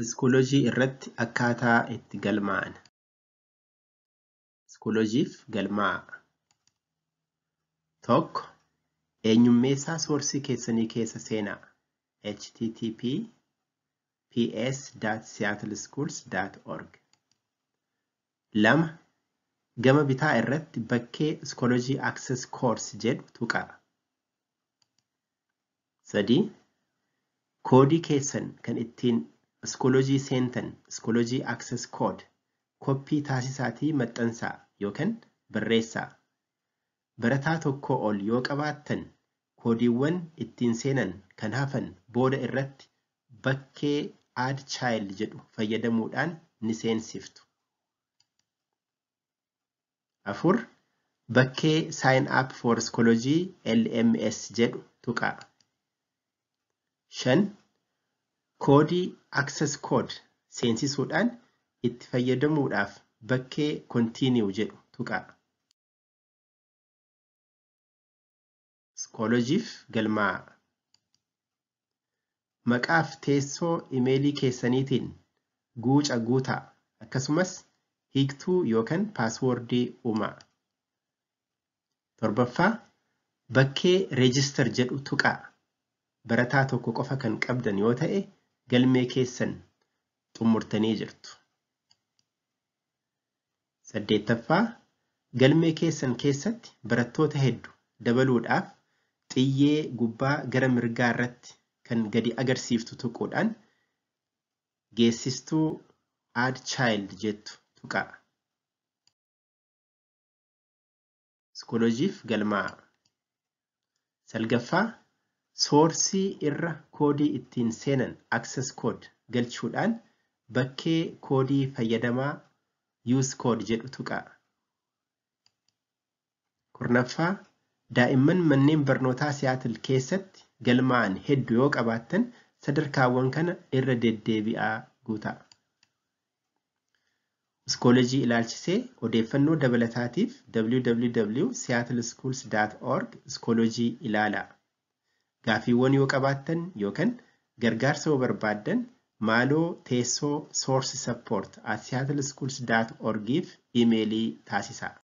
Iskuloojii irratti akkaataa itti galmaa'an. Iskuuloojiif galmaa'aa. Tokko eenyummeessaa soorsii keessanii keessa seenaa http org Lama gama bitaa irratti bakkee Iskooloojii Akses koorsi jedhu tuqaa. Sadii koodii keessan kan ittiin iskoolojii seentan iskoolojii access kood koppii taasisaatii maxxansaa yookaan barreessaa. Barataa tokko ol yoo qabaattan koodiiwwan ittiin seenan kan hafan booda irratti bakkee add jedhu fayyadamuudhaan ni seensiftu. Afur bakkee saayin up for iskoolojii LMS jedhu tuqaa. Shan koodii access code seensisuudhaan itti fayyadamuudhaaf bakkee continue jedhu tuqaa. Skoolojiif galmaa. Maqaaf teessoo imeelii keessaniitiin guuca guutaa akkasumas hiiktuu yookaan paaswoordii uumaa. Torbaffaa bakkee reejistar jedhu tuqaa. Barataa tokko qofa kan qabdan yoo ta'e galmee keessan xumurtanii jirtu. Saddeettaffaa galmee keessan keessatti barattoota hedduu dabaluudhaaf xiyyee gubbaa gara mirgaa irratti kan gadi agarsiiftu tuquudhaan geessistuu aad child jettu tuqaa. Iskooloojiif galmaa. Salgaffaa soorsii irra koodii ittiin seenan access code galchuudhaan bakkee koodii fayyadamaa use code jedhu tuqaa. Kurnaffaa daa'imman manneen barnootaa Siyaatil keessatti galmaa'an hedduu yoo qabaattan sadarkaawwan kana irra deddeebi'aa guutaa. Iskoolojii ilaalchisee odeeffannoo dabalataatiif org iskoolojii ilaalaa. gaafiiwwan yoo qabaattan yookaan gargaarsa yoo barbaaddan maaloo teessoo source support at seattleschools.org if imeelii taasisaa.